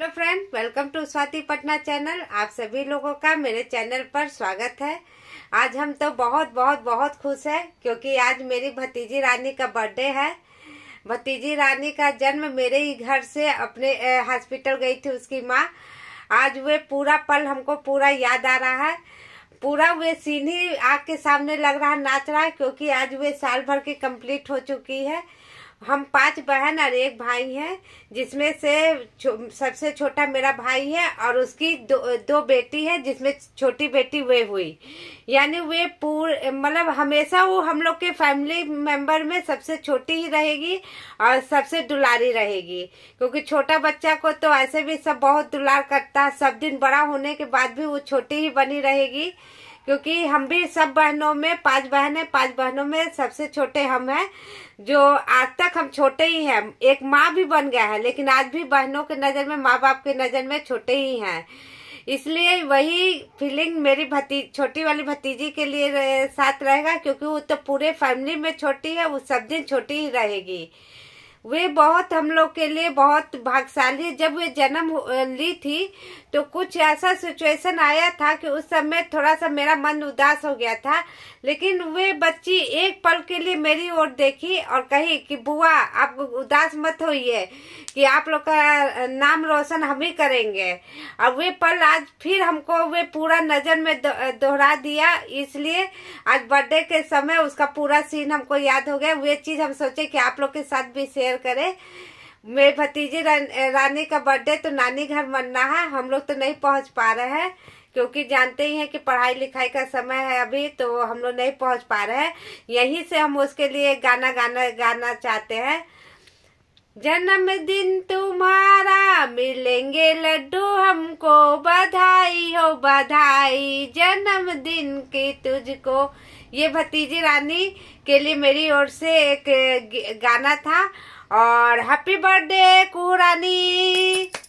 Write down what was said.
hello friend welcome to Swati Patna channel आप सभी लोगों का मेरे चैनल पर स्वागत है आज हम तो बहुत बहुत बहुत खुश हैं क्योंकि आज मेरी भतीजी रानी का बर्थडे है भतीजी रानी का जन्म मेरे ही घर से अपने हॉस्पिटल गई थी उसकी माँ आज वे पूरा पल हमको पूरा याद आ रहा है पूरा वे सीन ही आग के सामने लग रहा नाच रहा है क्योंकि आज वे साल भर की कम्प्लीट हो चुकी है हम पांच बहन और एक भाई हैं जिसमें से छो, सबसे छोटा मेरा भाई है और उसकी दो दो बेटी है जिसमें छोटी बेटी वे हुई यानी वे पूरे मतलब हमेशा वो हम लोग के फैमिली मेंबर में सबसे छोटी ही रहेगी और सबसे दुलारी रहेगी क्योंकि छोटा बच्चा को तो ऐसे भी सब बहुत दुलार करता है सब दिन बड़ा होने के बाद भी वो छोटी ही बनी रहेगी क्योंकि हम भी सब बहनों में पांच बहन है पांच बहनों में सबसे छोटे हम हैं जो आज तक हम छोटे ही हैं एक माँ भी बन गया है लेकिन आज भी बहनों के नज़र में माँ बाप के नज़र में छोटे ही हैं इसलिए वही फीलिंग मेरी भती छोटी वाली भतीजी के लिए साथ रहेगा क्योंकि वो तो पूरे फैमिली में छोटी है वो सब दिन छोटी ही रहेगी वे बहुत हम लोग के लिए बहुत भागशाली जब वे जन्म ली थी तो कुछ ऐसा सिचुएशन आया था कि उस समय थोड़ा सा मेरा मन उदास हो गया था लेकिन वे बच्ची एक पल के लिए मेरी ओर देखी और कही कि बुआ आप उदास मत होइए कि आप लोग का नाम रोशन हम ही करेंगे और वे पल आज फिर हमको वे पूरा नज़र में दोहरा दिया इसलिए आज बर्थडे के समय उसका पूरा सीन हमको याद हो गया वे चीज़ हम सोचे कि आप लोग के साथ भी शेयर शेयर करें मेरे भतीजे रानी का बर्थडे तो नानी घर मरना है हम लोग तो नहीं पहुंच पा रहे हैं क्योंकि जानते ही हैं कि पढ़ाई लिखाई का समय है अभी तो हम लोग नहीं पहुंच पा रहे हैं यहीं से हम उसके लिए गाना गाना गाना चाहते हैं जन्मदिन तुम्हारा मिलेंगे लड्डू हमको बधाई हो बधाई जन्मदिन की तुझको ये भतीजी रानी के लिए मेरी ओर से एक गाना था और हैप्पी बर्थडे कुरानी